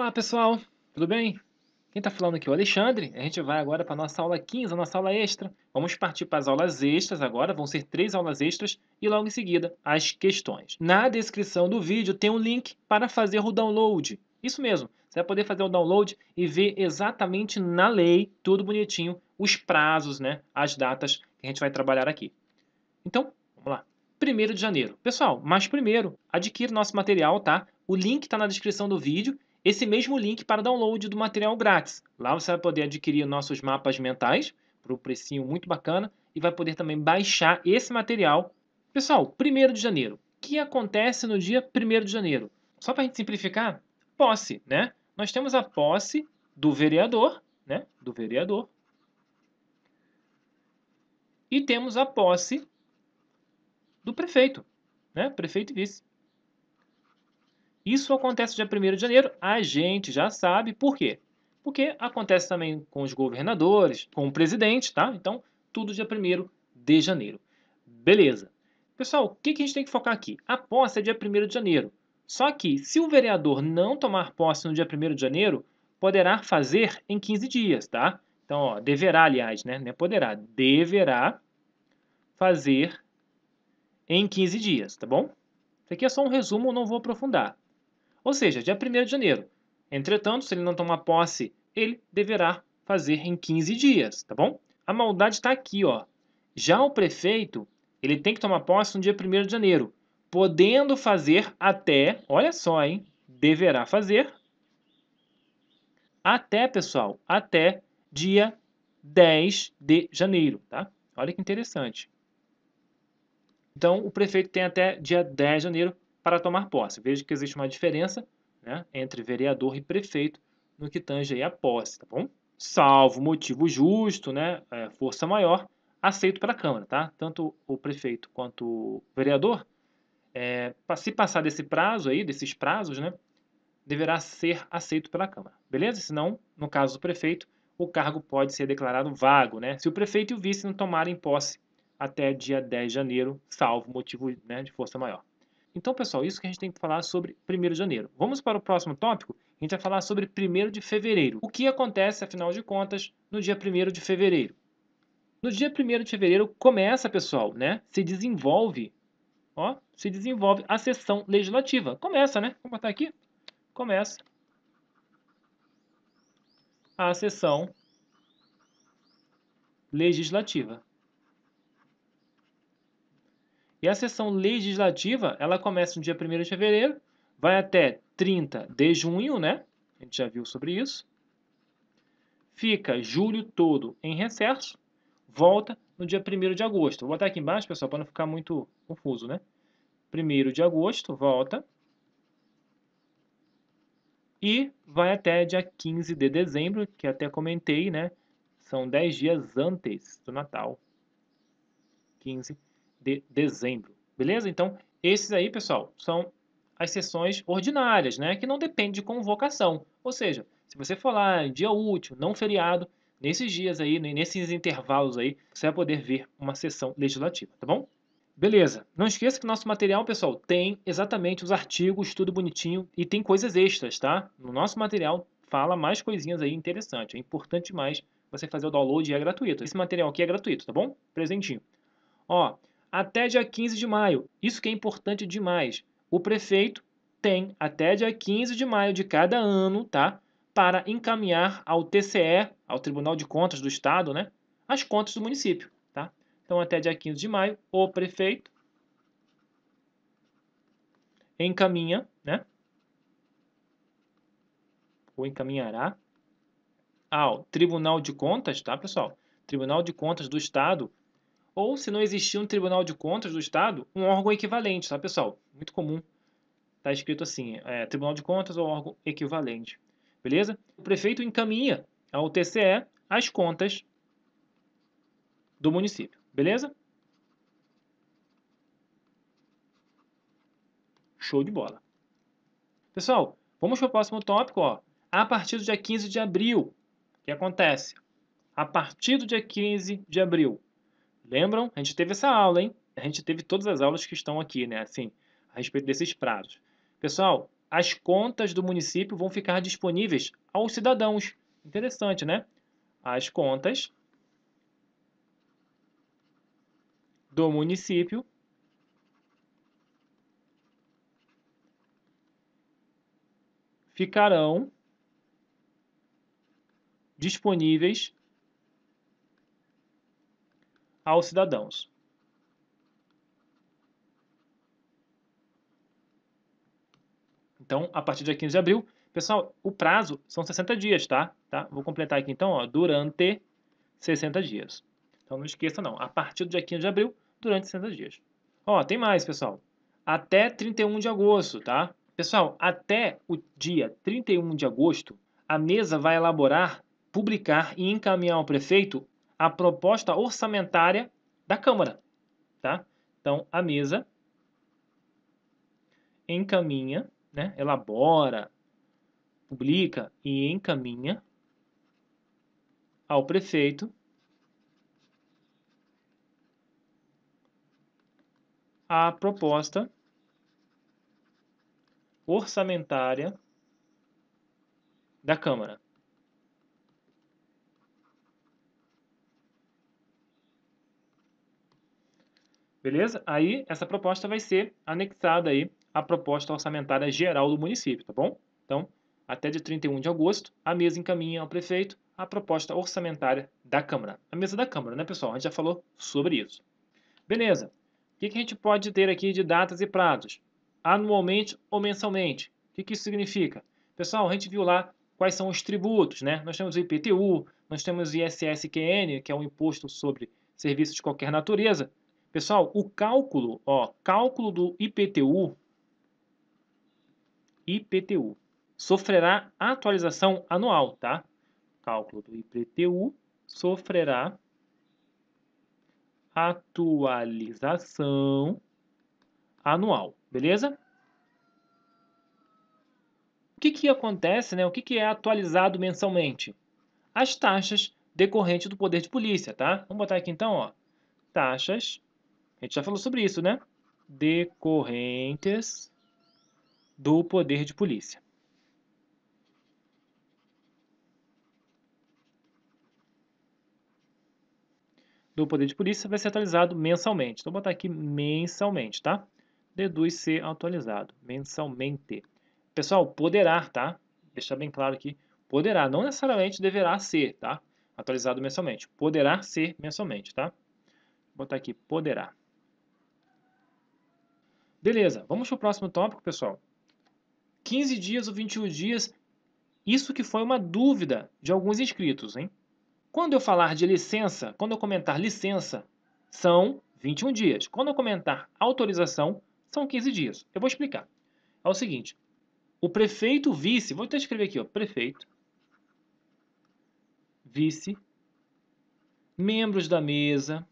Olá pessoal, tudo bem? Quem está falando aqui é o Alexandre, a gente vai agora para a nossa aula 15, a nossa aula extra. Vamos partir para as aulas extras agora, vão ser três aulas extras e logo em seguida as questões. Na descrição do vídeo tem um link para fazer o download. Isso mesmo, você vai poder fazer o download e ver exatamente na lei, tudo bonitinho, os prazos, né, as datas que a gente vai trabalhar aqui. Então, vamos lá. 1 de janeiro. Pessoal, mas primeiro, adquira nosso material, tá? O link está na descrição do vídeo esse mesmo link para download do material grátis. Lá você vai poder adquirir nossos mapas mentais, para um precinho muito bacana, e vai poder também baixar esse material. Pessoal, 1 de janeiro. O que acontece no dia 1 de janeiro? Só para a gente simplificar, posse, né? Nós temos a posse do vereador, né? Do vereador. E temos a posse do prefeito, né? Prefeito e vice. Isso acontece dia 1 de janeiro, a gente já sabe por quê. Porque acontece também com os governadores, com o presidente, tá? Então, tudo dia 1 de janeiro. Beleza. Pessoal, o que, a gente tem que focar aqui? A posse é dia 1 de janeiro. Só que, se o vereador não tomar posse no dia 1 de janeiro, poderá fazer em 15 dias, tá? Então, ó, deverá, aliás, né? É poderá, deverá fazer em 15 dias, tá bom? Isso aqui é só um resumo, não vou aprofundar ou seja, dia 1 de janeiro. Entretanto, se ele não tomar posse, ele deverá fazer em 15 dias, tá bom? A maldade está aqui, ó. Já o prefeito, ele tem que tomar posse no dia 1 de janeiro, podendo fazer até, olha só, hein, deverá fazer até, pessoal, até dia 10 de janeiro, tá? Olha que interessante. Então, o prefeito tem até dia 10 de janeiro para tomar posse. Veja que existe uma diferença né, entre vereador e prefeito no que tange a posse, tá bom? Salvo motivo justo, né, é, força maior, aceito pela Câmara, tá? Tanto o prefeito quanto o vereador, é, se passar desse prazo aí, desses prazos, né, deverá ser aceito pela Câmara, beleza? Senão, no caso do prefeito, o cargo pode ser declarado vago, né? Se o prefeito e o vice não tomarem posse até dia 10 de janeiro, salvo motivo né, de força maior. Então, pessoal, isso que a gente tem que falar sobre 1 de janeiro. Vamos para o próximo tópico? A gente vai falar sobre 1 de fevereiro. O que acontece, afinal de contas, no dia 1 de fevereiro? No dia 1 de fevereiro começa, pessoal, né? Se desenvolve, ó, se desenvolve a sessão legislativa. Começa, né? Vamos botar aqui. Começa a sessão legislativa. E a sessão legislativa, ela começa no dia 1 de fevereiro, vai até 30 de junho, né? A gente já viu sobre isso. Fica julho todo em recesso, volta no dia 1 de agosto. Vou botar aqui embaixo, pessoal, para não ficar muito confuso, né? 1 de agosto, volta. E vai até dia 15 de dezembro, que até comentei, né? São 10 dias antes do Natal. 15 de dezembro. Beleza? Então, esses aí, pessoal, são as sessões ordinárias, né? Que não depende de convocação. Ou seja, se você for lá em dia útil, não feriado, nesses dias aí, nesses intervalos aí, você vai poder ver uma sessão legislativa, tá bom? Beleza. Não esqueça que nosso material, pessoal, tem exatamente os artigos, tudo bonitinho, e tem coisas extras, tá? No nosso material fala mais coisinhas aí interessantes. É importante mais você fazer o download e é gratuito. Esse material aqui é gratuito, tá bom? Presentinho. Ó, até dia 15 de maio. Isso que é importante demais. O prefeito tem até dia 15 de maio de cada ano, tá? Para encaminhar ao TCE, ao Tribunal de Contas do Estado, né? As contas do município, tá? Então, até dia 15 de maio, o prefeito encaminha, né? Ou encaminhará ao Tribunal de Contas, tá, pessoal? Tribunal de Contas do Estado ou, se não existir um Tribunal de Contas do Estado, um órgão equivalente, tá, pessoal? Muito comum. tá escrito assim, é, Tribunal de Contas ou órgão equivalente. Beleza? O prefeito encaminha ao TCE as contas do município. Beleza? Show de bola. Pessoal, vamos para o próximo tópico. Ó. A partir do dia 15 de abril, o que acontece? A partir do dia 15 de abril, Lembram? A gente teve essa aula, hein? A gente teve todas as aulas que estão aqui, né? Assim, a respeito desses prazos. Pessoal, as contas do município vão ficar disponíveis aos cidadãos. Interessante, né? As contas do município ficarão disponíveis aos cidadãos. Então, a partir de 15 de abril, pessoal, o prazo são 60 dias, tá? tá? Vou completar aqui então, ó, durante 60 dias. Então, não esqueça não, a partir do dia 15 de abril, durante 60 dias. Ó, tem mais, pessoal. Até 31 de agosto, tá? Pessoal, até o dia 31 de agosto, a mesa vai elaborar, publicar e encaminhar ao prefeito a proposta orçamentária da Câmara. Tá? Então, a mesa encaminha, né, elabora, publica e encaminha ao prefeito a proposta orçamentária da Câmara. Beleza? Aí essa proposta vai ser anexada aí à proposta orçamentária geral do município, tá bom? Então, até dia 31 de agosto, a mesa encaminha ao prefeito a proposta orçamentária da Câmara. A mesa da Câmara, né, pessoal? A gente já falou sobre isso. Beleza. O que, que a gente pode ter aqui de datas e prazos? Anualmente ou mensalmente? O que, que isso significa? Pessoal, a gente viu lá quais são os tributos, né? Nós temos o IPTU, nós temos o ISSQN, que é um imposto sobre serviços de qualquer natureza, Pessoal, o cálculo, ó, cálculo do IPTU, IPTU, sofrerá atualização anual, tá? Cálculo do IPTU sofrerá atualização anual, beleza? O que, que acontece, né? O que, que é atualizado mensalmente? As taxas decorrentes do poder de polícia, tá? Vamos botar aqui então, ó, taxas a gente já falou sobre isso, né? Decorrentes do poder de polícia. Do poder de polícia vai ser atualizado mensalmente. Então, vou botar aqui mensalmente, tá? Deduz ser atualizado mensalmente. Pessoal, poderá, tá? Deixar bem claro aqui. Poderá, não necessariamente deverá ser, tá? Atualizado mensalmente. Poderá ser mensalmente, tá? Vou botar aqui, poderá. Beleza, vamos para o próximo tópico, pessoal. 15 dias ou 21 dias, isso que foi uma dúvida de alguns inscritos, hein? Quando eu falar de licença, quando eu comentar licença, são 21 dias. Quando eu comentar autorização, são 15 dias. Eu vou explicar. É o seguinte, o prefeito vice, vou até escrever aqui, ó, prefeito, vice, membros da mesa,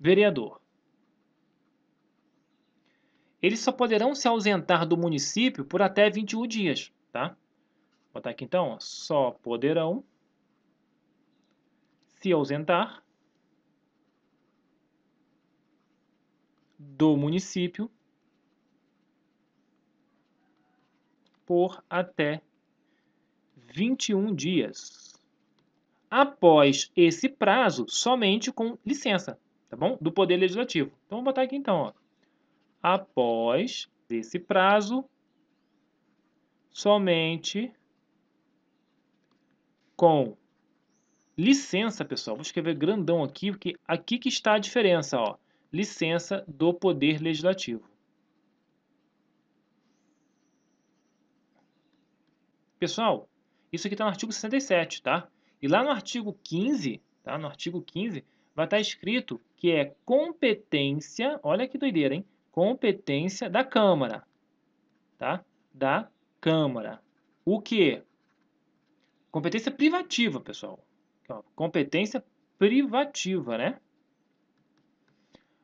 vereador eles só poderão se ausentar do município por até 21 dias, tá? Vou botar aqui então, ó, só poderão se ausentar do município por até 21 dias. Após esse prazo, somente com licença, tá bom? Do Poder Legislativo. Então, vou botar aqui então, ó após esse prazo, somente com licença, pessoal. Vou escrever grandão aqui, porque aqui que está a diferença, ó. Licença do Poder Legislativo. Pessoal, isso aqui está no artigo 67, tá? E lá no artigo 15, tá? No artigo 15, vai estar tá escrito que é competência, olha que doideira, hein? competência da Câmara, tá? Da Câmara. O que? Competência privativa, pessoal. Competência privativa, né?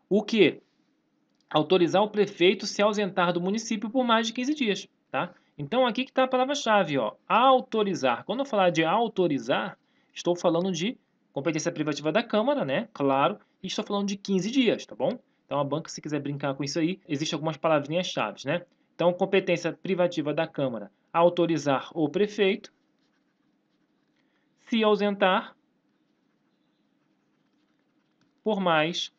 O que? Autorizar o prefeito se ausentar do município por mais de 15 dias, tá? Então, aqui que está a palavra-chave, ó, autorizar. Quando eu falar de autorizar, estou falando de competência privativa da Câmara, né? Claro, e estou falando de 15 dias, tá bom? Então, a banca, se quiser brincar com isso aí, existem algumas palavrinhas-chave, né? Então, competência privativa da Câmara, autorizar o prefeito, se ausentar por mais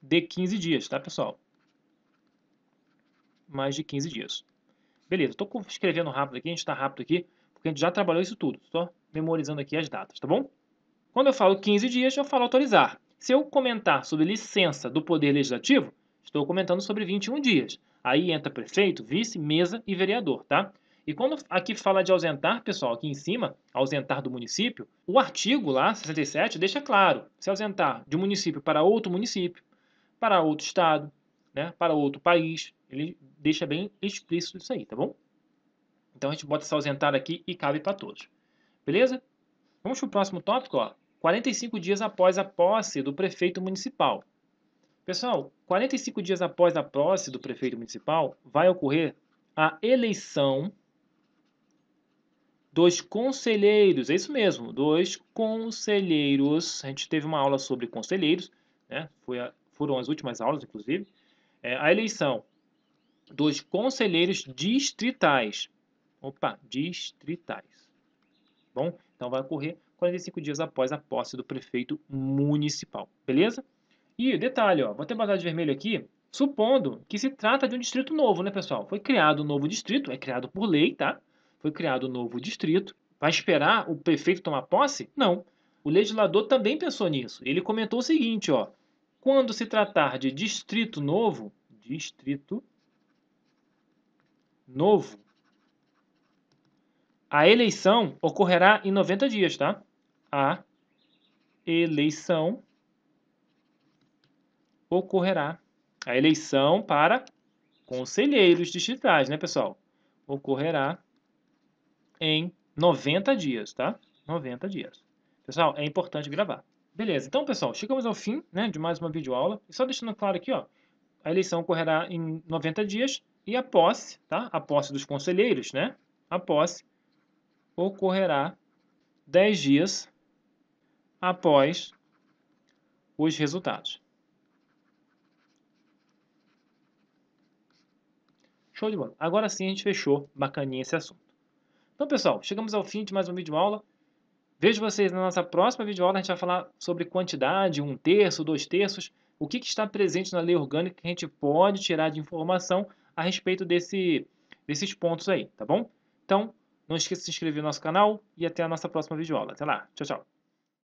de 15 dias, tá, pessoal? Mais de 15 dias. Beleza, estou escrevendo rápido aqui, a gente está rápido aqui, porque a gente já trabalhou isso tudo. só memorizando aqui as datas, tá bom? Quando eu falo 15 dias, eu falo autorizar. Se eu comentar sobre licença do Poder Legislativo, estou comentando sobre 21 dias. Aí entra prefeito, vice, mesa e vereador, tá? E quando aqui fala de ausentar, pessoal, aqui em cima, ausentar do município, o artigo lá, 67, deixa claro, se ausentar de um município para outro município, para outro estado, né, para outro país, ele deixa bem explícito isso aí, tá bom? Então a gente bota se ausentar aqui e cabe para todos. Beleza? Vamos para o próximo tópico, ó. 45 dias após a posse do prefeito municipal. Pessoal, 45 dias após a posse do prefeito municipal, vai ocorrer a eleição dos conselheiros, é isso mesmo, dos conselheiros. A gente teve uma aula sobre conselheiros, né? a, foram as últimas aulas, inclusive. É, a eleição dos conselheiros distritais. Opa, distritais. Bom, então vai ocorrer 45 dias após a posse do prefeito municipal, beleza? E detalhe, ó, botei bordado de vermelho aqui, supondo que se trata de um distrito novo, né, pessoal? Foi criado um novo distrito, é criado por lei, tá? Foi criado um novo distrito. Vai esperar o prefeito tomar posse? Não. O legislador também pensou nisso. Ele comentou o seguinte, ó: quando se tratar de distrito novo, distrito novo, a eleição ocorrerá em 90 dias, tá? a eleição ocorrerá. A eleição para conselheiros distritais, né, pessoal? Ocorrerá em 90 dias, tá? 90 dias. Pessoal, é importante gravar. Beleza, então, pessoal, chegamos ao fim né, de mais uma videoaula. E só deixando claro aqui, ó, a eleição ocorrerá em 90 dias e a posse, tá? A posse dos conselheiros, né? A posse ocorrerá 10 dias após os resultados. Show de bola. Agora sim a gente fechou bacaninha esse assunto. Então, pessoal, chegamos ao fim de mais uma videoaula. Vejo vocês na nossa próxima videoaula. A gente vai falar sobre quantidade, um terço, dois terços, o que, que está presente na lei orgânica que a gente pode tirar de informação a respeito desse, desses pontos aí, tá bom? Então, não esqueça de se inscrever no nosso canal e até a nossa próxima videoaula. Até lá. Tchau, tchau.